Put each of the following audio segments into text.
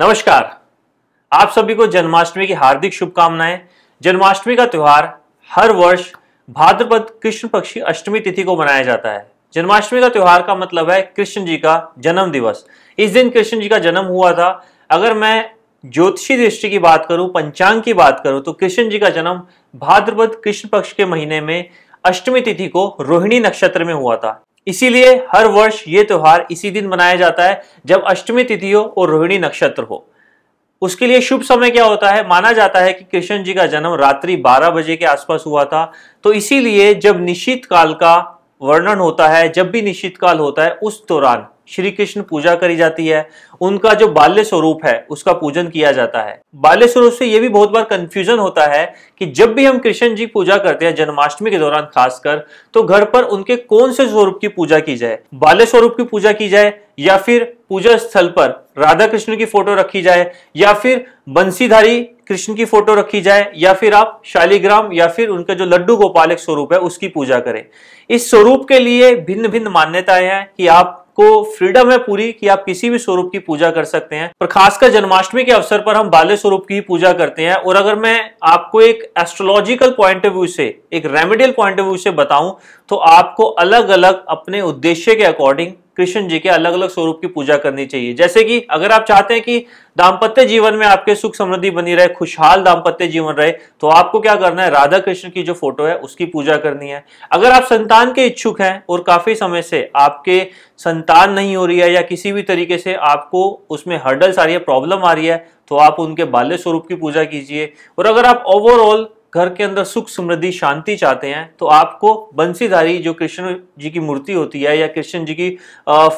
नमस्कार आप सभी को जन्माष्टमी की हार्दिक शुभकामनाएं जन्माष्टमी का त्यौहार हर वर्ष भाद्रपद कृष्ण पक्षी अष्टमी तिथि को मनाया जाता है जन्माष्टमी का त्यौहार का मतलब है कृष्ण जी का जन्म दिवस इस दिन कृष्ण जी का जन्म हुआ था अगर मैं ज्योतिषी दृष्टि की बात करूं पंचांग की बात करूं तो कृष्ण जी का जन्म भाद्रपद कृष्ण पक्ष के महीने में अष्टमी तिथि को रोहिणी नक्षत्र में हुआ था इसीलिए हर वर्ष ये त्योहार इसी दिन मनाया जाता है जब अष्टमी तिथि हो और रोहिणी नक्षत्र हो उसके लिए शुभ समय क्या होता है माना जाता है कि कृष्ण जी का जन्म रात्रि 12 बजे के आसपास हुआ था तो इसीलिए जब निश्चित काल का वर्णन होता है जब भी निश्चित काल होता है उस दौरान श्री कृष्ण पूजा करी जाती है उनका जो बाल्य स्वरूप है उसका पूजन किया जाता है बाल्य स्वरूप से यह भी बहुत बार कंफ्यूजन होता है कि जब भी हम कृष्ण जी पूजा करते हैं जन्माष्टमी के दौरान खासकर तो घर पर उनके कौन से स्वरूप की पूजा की जाए बाल्य स्वरूप की पूजा की जाए या फिर पूजा स्थल पर राधा कृष्ण की फोटो रखी जाए या फिर बंसीधारी कृष्ण की फोटो रखी जाए या फिर आप शालीग्राम या फिर उनका जो लड्डू गोपाल स्वरूप है उसकी पूजा करें इस स्वरूप के लिए भिन्न भिन्न मान्यताएं हैं कि आप आपको फ्रीडम है पूरी कि आप किसी भी स्वरूप की पूजा कर सकते हैं और खासकर जन्माष्टमी के अवसर पर हम बाले स्वरूप की पूजा करते हैं और अगर मैं आपको एक एस्ट्रोलॉजिकल पॉइंट ऑफ व्यू से एक रेमेडियल पॉइंट ऑफ व्यू से बताऊं तो आपको अलग अलग अपने उद्देश्य के अकॉर्डिंग कृष्ण जी के अलग अलग स्वरूप की पूजा करनी चाहिए जैसे कि अगर आप चाहते हैं कि दाम्पत्य जीवन में आपके सुख समृद्धि बनी रहे खुशहाल दाम्पत्य जीवन रहे तो आपको क्या करना है राधा कृष्ण की जो फोटो है उसकी पूजा करनी है अगर आप संतान के इच्छुक हैं और काफी समय से आपके संतान नहीं हो रही है या किसी भी तरीके से आपको उसमें हर्डल्स आ रही है प्रॉब्लम आ रही है तो आप उनके बाल्य स्वरूप की पूजा कीजिए और अगर आप ओवरऑल घर के अंदर सुख समृद्धि शांति चाहते हैं तो आपको बंसीधारी जो कृष्ण जी की मूर्ति होती है या कृष्ण जी की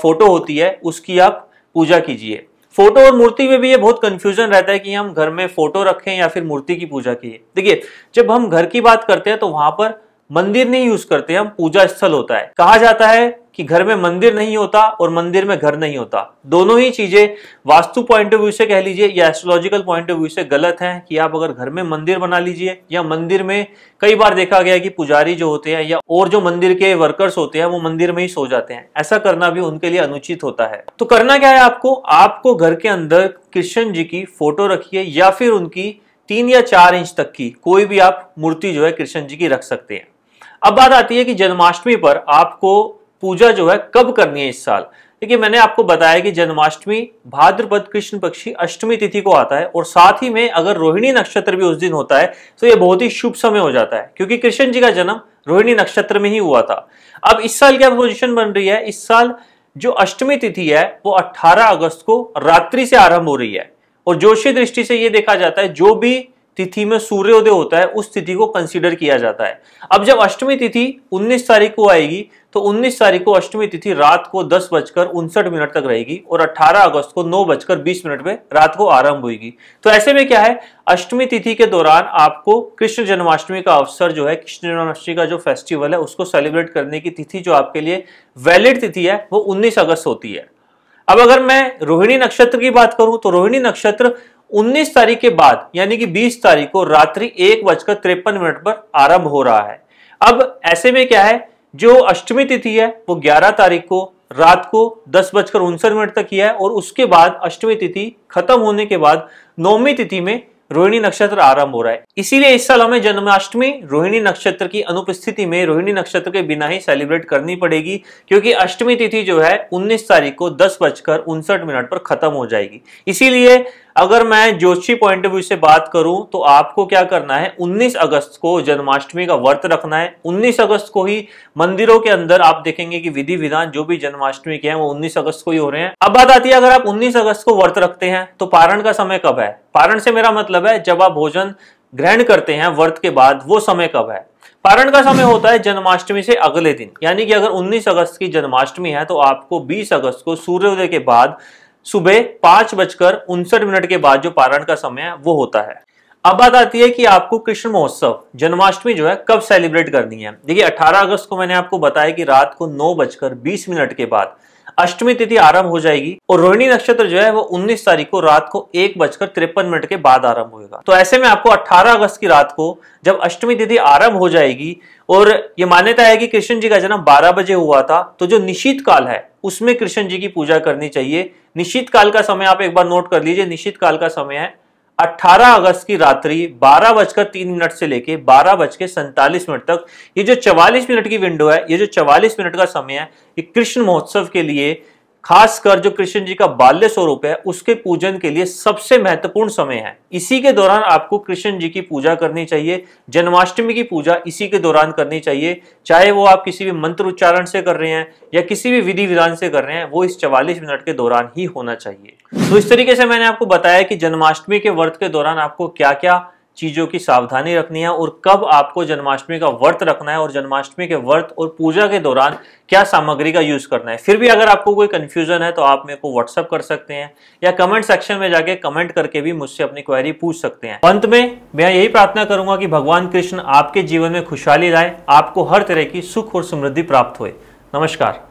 फोटो होती है उसकी आप पूजा कीजिए फोटो और मूर्ति में भी ये बहुत कंफ्यूजन रहता है कि हम घर में फोटो रखें या फिर मूर्ति की पूजा की देखिए जब हम घर की बात करते हैं तो वहां पर मंदिर नहीं यूज करते हम पूजा स्थल होता है कहा जाता है कि घर में मंदिर नहीं होता और मंदिर में घर नहीं होता दोनों ही चीजें वास्तु पॉइंट ऑफ व्यू से कह लीजिए या एस्ट्रोलॉजिकल पॉइंट ऑफ व्यू से गलत है कि आप अगर घर में मंदिर बना लीजिए या मंदिर में कई बार देखा गया कि पुजारी जो होते हैं या और जो मंदिर के वर्कर्स होते हैं वो मंदिर में ही सो जाते हैं ऐसा करना भी उनके लिए अनुचित होता है तो करना क्या है आपको आपको घर के अंदर कृष्ण जी की फोटो रखिए या फिर उनकी तीन या चार इंच तक की कोई भी आप मूर्ति जो है कृष्ण जी की रख सकते हैं अब बात आती है कि जन्माष्टमी पर आपको पूजा जो है कब करनी है इस साल देखिए मैंने आपको बताया कि जन्माष्टमी भाद्रपद कृष्ण पक्षी अष्टमी तिथि को आता है और साथ ही में अगर रोहिणी नक्षत्र भी उस दिन होता है तो यह बहुत ही शुभ समय हो जाता है क्योंकि कृष्ण जी का जन्म रोहिणी नक्षत्र में ही हुआ था अब इस साल क्या पोजिशन बन रही है इस साल जो अष्टमी तिथि है वो 18 अगस्त को रात्रि से आरंभ हो रही है और जोशी दृष्टि से ये देखा जाता है जो भी तिथि में सूर्योदय होता है उस तिथि को कंसीडर किया जाता है अब जब अष्टमी तिथि 19 तारीख को आएगी तो 19 तारीख को अष्टमी तिथि रात को दस बजकर उनसठ मिनट तक रहेगी और 18 अगस्त को नौ बजकर बीस मिनट में रात को आरंभ होगी तो ऐसे में क्या है अष्टमी तिथि के दौरान आपको कृष्ण जन्माष्टमी का अवसर जो है कृष्ण जन्माष्टमी का जो फेस्टिवल है उसको सेलिब्रेट करने की तिथि जो आपके लिए वैलिड तिथि है वो उन्नीस अगस्त होती है अब अगर मैं रोहिणी नक्षत्र की बात करूं तो रोहिणी नक्षत्र 19 तारीख के बाद यानी कि 20 तारीख को रात्रि एक बजकर तिरपन मिनट पर आरंभ हो रहा है अब ऐसे में क्या है जो अष्टमी तिथि है वो 11 तारीख को रात को दस बजकर उनसठ मिनट तक किया है और उसके बाद अष्टमी तिथि खत्म होने के बाद नौमी तिथि में रोहिणी नक्षत्र आरंभ हो रहा है इसीलिए इस साल हमें जन्माष्टमी रोहिणी नक्षत्र की अनुपस्थिति में रोहिणी नक्षत्र के बिना ही सेलिब्रेट करनी पड़ेगी क्योंकि अष्टमी तिथि जो है 19 तारीख को दस बजकर उनसठ मिनट पर खत्म हो जाएगी इसीलिए अगर मैं जोशी पॉइंट ऑफ व्यू से बात करूं तो आपको क्या करना है 19 अगस्त को जन्माष्टमी का व्रत रखना है 19 अगस्त को ही मंदिरों के अंदर आप देखेंगे कि विधि विधान जो भी जन्माष्टमी के हैं वो 19 अगस्त को ही हो रहे हैं अब बात आती है अगर आप 19 अगस्त को व्रत रखते हैं तो पारण का समय कब है पारण से मेरा मतलब है जब आप भोजन ग्रहण करते हैं व्रत के बाद वो समय कब है पारण का समय होता है जन्माष्टमी से अगले दिन यानी कि अगर 19 अगस्त की जन्माष्टमी है तो आपको 20 अगस्त को सूर्योदय के बाद सुबह पांच बजकर उनसठ मिनट के बाद जो पारण का समय है वो होता है अब बात आती है कि आपको कृष्ण महोत्सव जन्माष्टमी जो है कब सेलिब्रेट करनी है देखिए 18 अगस्त को मैंने आपको बताया कि रात को नौ बजकर बीस मिनट के बाद अष्टमी तिथि आरंभ हो जाएगी और रोहिणी नक्षत्र जो है वो 19 तारीख को रात को एक बजकर तिरपन मिनट के बाद आरंभ होगा तो ऐसे में आपको 18 अगस्त की रात को जब अष्टमी तिथि आरंभ हो जाएगी और ये मान्यता है कि कृष्ण जी का जन्म 12 बजे हुआ था तो जो निश्चित काल है उसमें कृष्ण जी की पूजा करनी चाहिए निश्चित काल का समय आप एक बार नोट कर लीजिए निश्चित काल का समय है 18 अगस्त की रात्रि बारह बजकर तीन मिनट से लेके बारह बज के मिनट तक ये जो 44 मिनट की विंडो है ये जो 44 मिनट का समय है ये कृष्ण महोत्सव के लिए खासकर जो कृष्ण जी का बाल्य स्वरूप है उसके पूजन के लिए सबसे महत्वपूर्ण समय है इसी के दौरान आपको कृष्ण जी की पूजा करनी चाहिए जन्माष्टमी की पूजा इसी के दौरान करनी चाहिए चाहे वो आप किसी भी मंत्र उच्चारण से कर रहे हैं या किसी भी विधि विधान से कर रहे हैं वो इस चवालीस मिनट के दौरान ही होना चाहिए तो इस तरीके से मैंने आपको बताया कि जन्माष्टमी के व्रत के दौरान आपको क्या क्या चीज़ों की सावधानी रखनी है और कब आपको जन्माष्टमी का व्रत रखना है और जन्माष्टमी के व्रत और पूजा के दौरान क्या सामग्री का यूज़ करना है फिर भी अगर आपको कोई कन्फ्यूज़न है तो आप मेरे को व्हाट्सअप कर सकते हैं या कमेंट सेक्शन में जाके कमेंट करके भी मुझसे अपनी क्वेरी पूछ सकते हैं अंत में मैं यही प्रार्थना करूंगा कि भगवान कृष्ण आपके जीवन में खुशहाली लाए आपको हर तरह की सुख और समृद्धि प्राप्त हो नमस्कार